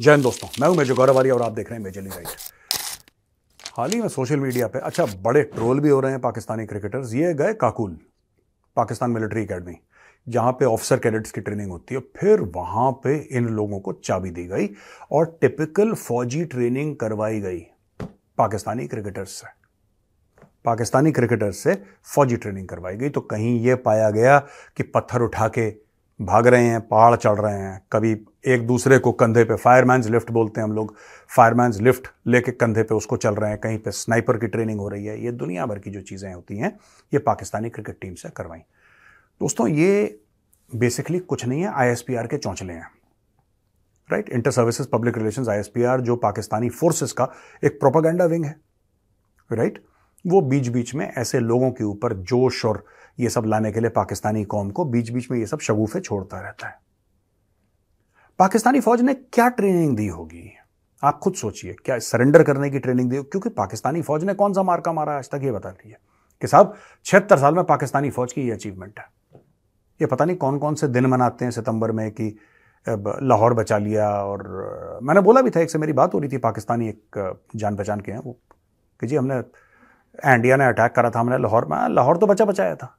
जय हिंद दोस्तों मैं हूं मेजर गौरवारी और आप देख रहे हैं मेजर लीग हाल ही में सोशल मीडिया पे अच्छा बड़े ट्रोल भी हो रहे हैं पाकिस्तानी क्रिकेटर्स ये गए काकुल पाकिस्तान मिलिट्री अकेडमी जहां पे ऑफिसर कैडेट्स की ट्रेनिंग होती है फिर वहां पे इन लोगों को चाबी दी गई और टिपिकल फौजी ट्रेनिंग करवाई गई पाकिस्तानी क्रिकेटर्स से पाकिस्तानी क्रिकेटर्स से फौजी ट्रेनिंग करवाई गई तो कहीं यह पाया गया कि पत्थर उठा के भाग रहे हैं पहाड़ चढ़ रहे हैं कभी एक दूसरे को कंधे पे फायरमैन लिफ्ट बोलते हैं हम लोग फायरमैन लिफ्ट लेके कंधे पे उसको चल रहे हैं कहीं पे स्नाइपर की ट्रेनिंग हो रही है ये दुनिया भर की जो चीज़ें होती हैं ये पाकिस्तानी क्रिकेट टीम से करवाई दोस्तों ये बेसिकली कुछ नहीं है आई के चौंचले हैं right inter services public relation आई जो पाकिस्तानी फोर्सेस का एक प्रोपागेंडा विंग है राइट right? वो बीच बीच में ऐसे लोगों के ऊपर जोश और ये सब लाने के लिए पाकिस्तानी कौम को बीच बीच में ये सब शगुफे छोड़ता रहता है पाकिस्तानी फौज ने क्या ट्रेनिंग दी होगी आप खुद सोचिए क्या सरेंडर करने की ट्रेनिंग दी क्योंकि पाकिस्तानी फौज ने कौन सा मार्का मारा आज तक ये बता है कि साहब छिहत्तर साल में पाकिस्तानी फौज की ये अचीवमेंट है ये पता नहीं कौन कौन से दिन मनाते हैं सितंबर में कि लाहौर बचा लिया और मैंने बोला भी था एक से मेरी बात हो रही थी पाकिस्तानी एक जान पहचान के हैं वो कि जी हमने इंडिया ने अटैक करा था हमने लाहौर में हाँ, लाहौर तो बचा बचाया था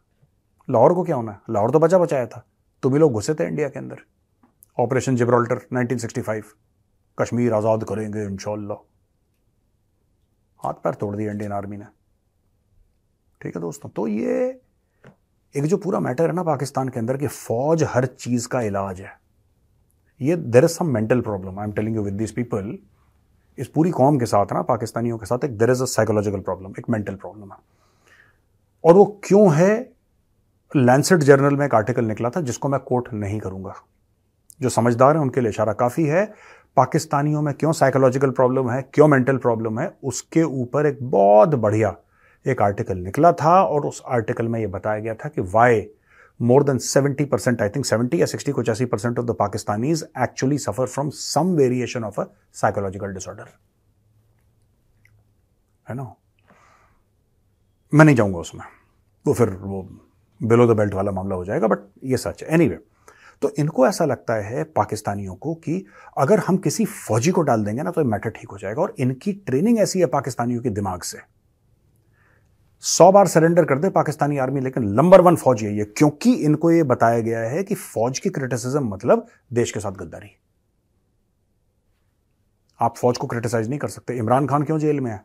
लाहौर को क्या होना है लाहौर तो बचा बचाया था तुम तो ही लोग घुसे थे इंडिया के अंदर ऑपरेशन जिब्रॉल्टर 1965 कश्मीर आज़ाद करेंगे इनशाला हाथ पैर तोड़ दिया इंडियन आर्मी ने ठीक है दोस्तों तो ये एक जो पूरा मैटर है ना पाकिस्तान के अंदर कि फ़ौज हर चीज़ का इलाज है ये there is some mental problem I am telling you with this people इस पूरी कौम के साथ ना पाकिस्तानियों के साथ एक there is a psychological problem एक मेंटल प्रॉब्लम है और वो क्यों है लैंसेट जर्नल में एक आर्टिकल निकला था जिसको मैं कोट नहीं करूंगा जो समझदार है उनके लिए इशारा काफ़ी है पाकिस्तानियों में क्यों साइकोलॉजिकल प्रॉब्लम है क्यों मेंटल प्रॉब्लम है उसके ऊपर एक बहुत बढ़िया एक आर्टिकल निकला था और उस आर्टिकल में यह बताया गया था कि why more more than 70% i think 70 or 60 kuch percent of the pakistanis actually suffer from some variation of a psychological disorder है ना मैं नहीं जाऊंगा उसमें वो फिर वो बिलो द बेल्ट वाला मामला हो जाएगा बट ये सच है एनी तो इनको ऐसा लगता है पाकिस्तानियों को कि अगर हम किसी फौजी को डाल देंगे ना तो मैटर ठीक हो जाएगा और इनकी ट्रेनिंग ऐसी है पाकिस्तानियों के दिमाग से सौ बार सरेंडर कर दे पाकिस्तानी आर्मी लेकिन नंबर वन फौज यही है क्योंकि इनको यह बताया गया है कि फौज की क्रिटिसिज्म मतलब देश के साथ गद्दारी आप फौज को क्रिटिसाइज नहीं कर सकते इमरान खान क्यों जेल में है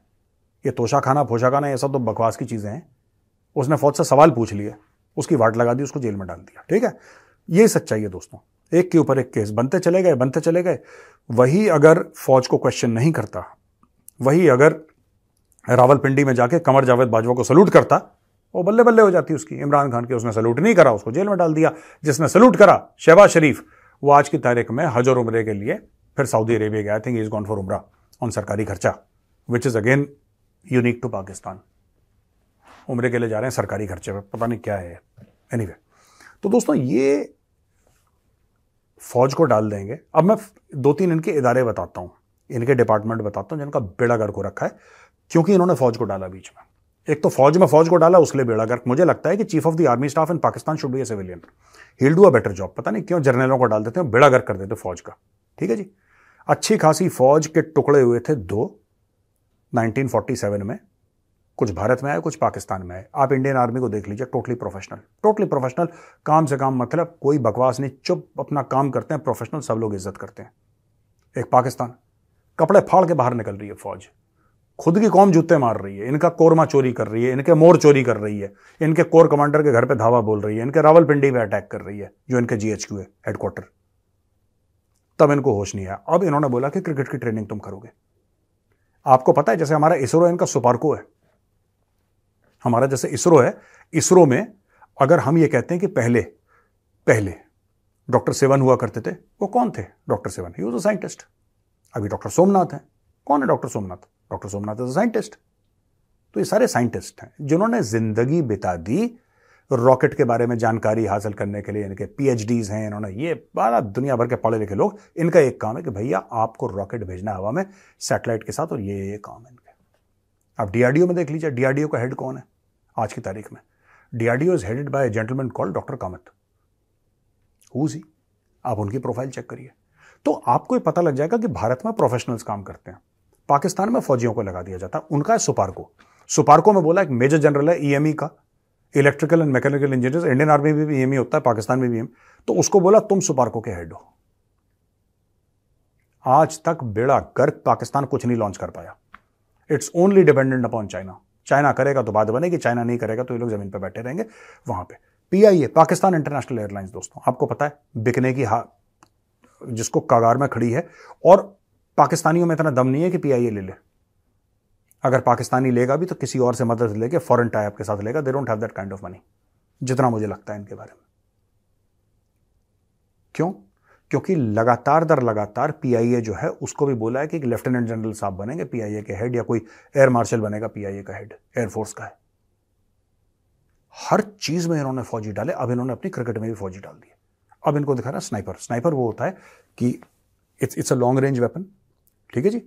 ये तोशा खाना फोशा खाना ये सब तो बकवास की चीज़ें हैं उसने फौज से सवाल पूछ लिए उसकी वाट लगा दी उसको जेल में डाल दिया ठीक है ये सच्चाई है दोस्तों एक के ऊपर एक केस बनते चले गए बनते चले गए वही अगर फौज को क्वेश्चन नहीं करता वही अगर रावलपिंडी में जाके कंवर जावेद बाजवा को सल्यूट करता वो बल्ले बल्ले हो जाती उसकी इमरान खान की उसने सल्यूट नहीं करा उसको जेल में डाल दिया जिसने सल्यूट करा शहबाज शरीफ वो आज की तारीख में हज और के लिए फिर सऊदी अरेबिया गया think is gone for umrah on सरकारी खर्चा which is again unique to Pakistan उम्र के लिए जा रहे हैं सरकारी खर्चे पर पता नहीं क्या है एनी anyway, तो दोस्तों ये फौज को डाल देंगे अब मैं दो तीन इनके इदारे बताता हूँ इनके डिपार्टमेंट बताता हूँ जिनका बेड़ा गर्क हो रखा है क्योंकि इन्होंने फौज को डाला बीच में एक तो फौज में फौज को डाला उसलिए बेड़ा गर्क मुझे लगता है कि chief of the army staff in Pakistan should be a civilian he'll do a better job पता नहीं क्यों जर्नलों को डाल देते हैं बेड़ा गर्क कर देते फौज का ठीक है जी अच्छी खासी फौज के टुकड़े हुए थे दो 1947 में कुछ भारत में आए कुछ पाकिस्तान में आए आप इंडियन आर्मी को देख लीजिए टोटली प्रोफेशनल टोटली प्रोफेशनल काम से काम मतलब कोई बकवास नहीं चुप अपना काम करते हैं प्रोफेशनल सब लोग इज्जत करते हैं एक पाकिस्तान कपड़े फाड़ के बाहर निकल रही है फौज खुद की कौम जूते मार रही है इनका कोरमा चोरी कर रही है इनके मोर चोरी कर रही है इनके कोर कमांडर के घर पे धावा बोल रही है इनके रावलपिंडी पे अटैक कर रही है जो इनके जीएचक्यू है हेडक्वार्टर तब इनको होश नहीं आया अब इन्होंने बोला कि क्रिकेट की ट्रेनिंग तुम करोगे आपको पता है जैसे हमारा इसरो इनका सुपारको है हमारा जैसे इसरो है इसरो में अगर हम ये कहते हैं कि पहले पहले डॉक्टर सेवन हुआ करते थे वो कौन थे डॉक्टर सेवन ही वॉज अ साइंटिस्ट अभी डॉक्टर सोमनाथ हैं कौन है doctor Somnath doctor Somnath is a scientist तो ये सारे साइंटिस्ट हैं जिन्होंने जिंदगी बिता दी रॉकेट के बारे में जानकारी हासिल करने के लिए इनके पी हैं इन्होंने ये बड़ा दुनिया भर के पढ़े लिखे लोग इनका एक काम है कि भैया आपको रॉकेट भेजना हवा में सैटेलाइट के साथ और ये ये काम है इनके आप डीआरडीओ में देख लीजिए डीआरडीओ का हेड कौन है आज की तारीख में DRDO is headed by gentleman call doctor Kamat ही आप उनकी प्रोफाइल चेक करिए तो आपको पता लग जाएगा कि भारत में प्रोफेशनल्स काम करते हैं पाकिस्तान में फौजियों को लगा दिया जाता है उनका है सुपारको सुपारको में बोला एक मेजर जनरल है ईएमई e e का electrical and mechanical engineer Indian army में भी ईएमई e होता है पाकिस्तान में भी एम तो उसको बोला तुम सुपारको के हेड हो आज तक बेड़ा गर्क पाकिस्तान कुछ नहीं लॉन्च कर पाया it's only dependent upon China China करेगा तो बात बनेगी चाइना नहीं करेगा तो ये लोग जमीन पर बैठे रहेंगे वहां पर ए पाकिस्तान इंटरनेशनल एयरलाइंस दोस्तों आपको पता है बिकने की हा जिसको कागार में खड़ी है और पाकिस्तानियों में इतना दम नहीं है कि ए ले ले अगर पाकिस्तानी लेगा भी तो किसी और से मदद लेके फॉरन टाइप के साथ लेगा they don't have that kind of money जितना मुझे लगता है इनके बारे में क्यों क्योंकि लगातार दर लगातार पीआईए जो है उसको भी बोला है कि एक लेफ्टिनेंट जनरल साहब बनेंगे पीआईए के हेड या कोई एयर मार्शल बनेगा पीआईए का हेड एयरफोर्स का है हर चीज में इन्होंने फौजी डाले अब इन्होंने अपनी क्रिकेट में भी फौजी डाल दिए अब इनको दिखा रहा स्नाइपर स्नाइपर वो होता है कि it's it's a long range weapon ठीक है जी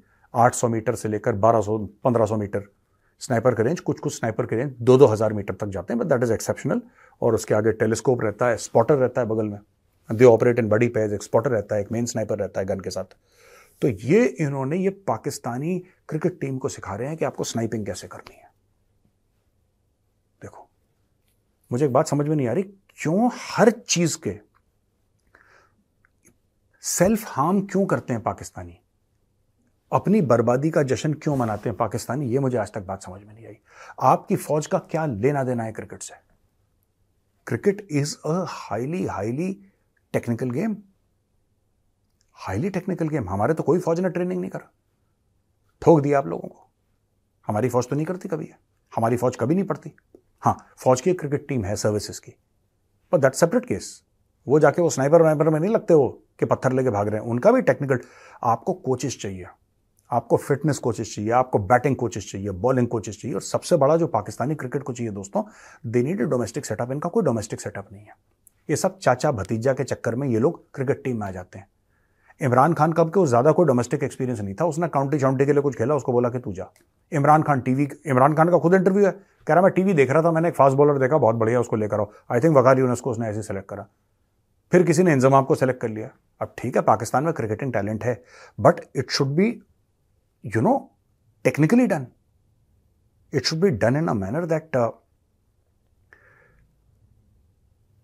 800 मीटर से लेकर 1200 1500 मीटर स्नाइपर का रेंज कुछ कुछ स्नाइपर के रेंज दो दो हज़ार मीटर तक जाते हैं बट दैट इज़ एक्सेप्शनल और उसके आगे टेलीस्कोप रहता है स्पॉटर रहता है बगल में दे ऑपरेट इन बड़ी पेज एक्सपोर्टर रहता है एक मेन स्नाइपर रहता है गन के साथ तो ये इन्होंने ये पाकिस्तानी क्रिकेट टीम को सिखा रहे हैं कि आपको स्नाइपिंग कैसे करनी है देखो मुझे एक बात समझ में नहीं आ रही क्यों हर चीज के सेल्फ हार्म क्यों करते हैं पाकिस्तानी अपनी बर्बादी का जश्न क्यों मनाते हैं पाकिस्तानी ये मुझे आज तक बात समझ में नहीं आई आपकी फौज का क्या लेना देना है क्रिकेट से cricket is a highly highly technical game highly technical game हमारे तो कोई फौज ने ट्रेनिंग नहीं करा ठोक दिया आप लोगों को हमारी फौज तो नहीं करती कभी है हमारी फौज कभी नहीं पड़ती हाँ फौज की एक क्रिकेट टीम है सर्विसेज की पर दैट सेपरेट केस वो जाके वो स्नाइपर वाइपर में नहीं लगते वो कि पत्थर लेके भाग रहे हैं उनका भी टेक्निकल आपको कोचेस चाहिए आपको फिटनेस कोचेस चाहिए आपको बैटिंग कोचेस चाहिए बॉलिंग कोचेस चाहिए और सबसे बड़ा जो पाकिस्तानी क्रिकेट को चाहिए दोस्तों दे नीड डोमेस्टिक सेटअप इनका कोई डोमेस्टिक सेटअप नहीं है ये सब चाचा भतीजा के चक्कर में ये लोग क्रिकेट टीम में आ जाते हैं इमरान खान कब के उस ज़्यादा कोई डोमेस्टिक एक्सपीरियंस नहीं था उसने काउंटी शाउंटी के लिए कुछ खेला उसको बोला कि तू जा इमरान खान टीवी इमरान खान का खुद इंटरव्यू है कह रहा मैं टीवी देख रहा था मैंने एक फास्ट बॉलर देखा बहुत बढ़िया उसको लेकर आओ आई थिंक वकार यूनस को उसने ऐसे सेलेक्ट करा फिर किसी ने इंजमाम को सेलेक्ट कर लिया अब ठीक है पाकिस्तान में क्रिकेटिंग टैलेंट है but it should be you know technically done it should be done in a manner that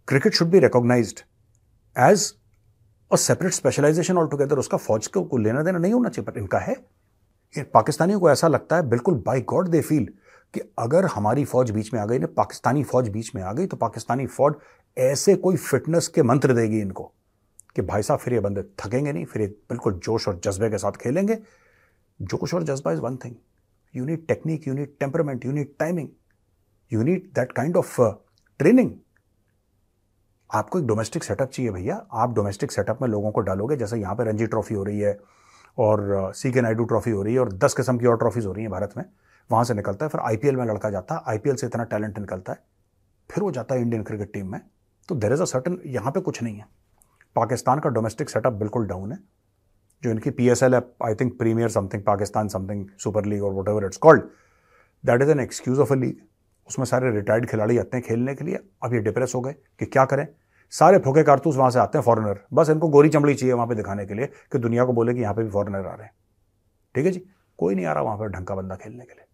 cricket should be recognise as a separate specialisation all together उसका फौज को, को लेना देना नहीं होना चाहिए पर इनका है पाकिस्तानियों को ऐसा लगता है बिल्कुल बाई गॉड दे फील कि अगर हमारी फौज बीच में आ गई ना पाकिस्तानी फौज बीच में आ गई तो पाकिस्तानी फौज ऐसे कोई फिटनेस के मंत्र देगी इनको कि भाई साहब फिर ये बंदे थकेंगे नहीं फिर ये बिल्कुल जोश और जज्बे के साथ खेलेंगे जोश और जज्बा is one thing unit technique unit temperament unit timing unit that kind of training आपको एक डोमेस्टिक सेटअप चाहिए भैया आप डोमेस्टिक सेटअप में लोगों को डालोगे जैसे यहाँ पर रणजी ट्रॉफी हो रही है और सी के नायडू ट्रॉफी हो रही है और दस किस्म की और ट्रॉफीज़ हो रही हैं भारत में वहाँ से निकलता है फिर आई में लड़का जाता है आई से इतना टैलेंट निकलता है फिर वो जाता है इंडियन क्रिकेट टीम में तो देर इज़ अ सर्टन यहाँ पर कुछ नहीं है पाकिस्तान का डोमेस्टिक सेटअप बिल्कुल डाउन है जो इनकी पी एस एल है I think premier something Pakistan something super league और whatever it's called that is an excuse of a league उसमें सारे रिटायर्ड खिलाड़ी आते हैं खेलने के लिए अब ये डिप्रेस हो गए कि क्या करें सारे फोके कारतूस वहाँ से आते हैं फॉरेनर बस इनको गोरी चमड़ी चाहिए वहाँ पे दिखाने के लिए कि दुनिया को बोले कि यहाँ पे भी फॉरेनर आ रहे हैं ठीक है जी कोई नहीं आ रहा वहाँ पर ढंग का बंदा खेलने के लिए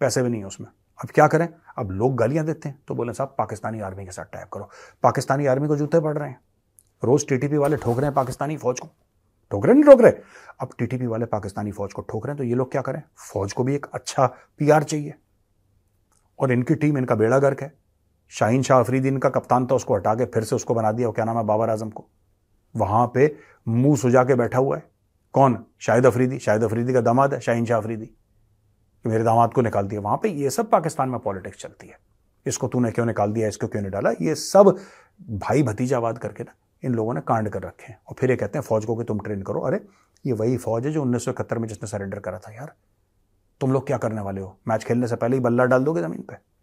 पैसे भी नहीं है उसमें अब क्या करें अब लोग गालियाँ देते हैं तो बोले साहब पाकिस्तानी आर्मी के साथ टाइप करो पाकिस्तानी आर्मी को जूते पड़ रहे हैं रोज़ टीटीपी वाले ठोक रहे हैं पाकिस्तानी फौज को ठोक रहे नहीं ठोक रहे अब टीटीपी वाले पाकिस्तानी फौज को ठोक रहे हैं तो ये लोग क्या करें फौज को भी एक अच्छा पीआर चाहिए और इनकी टीम इनका बेड़ा गर्क है शाहीन शाह अफरीदी इनका कप्तान था उसको हटा के फिर से उसको बना दिया क्या नाम है बाबर आजम को वहां पे मुंह सुझा के बैठा हुआ है कौन शाहिद अफरीदी शाहिद अफरीदी का दामाद है शाहीन शाह अफरीदी मेरे दामाद को निकाल दिया वहां पे ये सब पाकिस्तान में पॉलिटिक्स चलती है इसको तूने क्यों निकाल दिया इसको क्यों नहीं डाला ये सब भाई भतीजावाद करके ना इन लोगों ने कांड कर रखे हैं और फिर ये कहते हैं फौज को कि तुम ट्रेन करो अरे ये वही फौज है जो उन्नीस में जिसने सरेंडर करा था यार तुम लोग क्या करने वाले हो मैच खेलने से पहले ही बल्ला डाल दोगे ज़मीन पर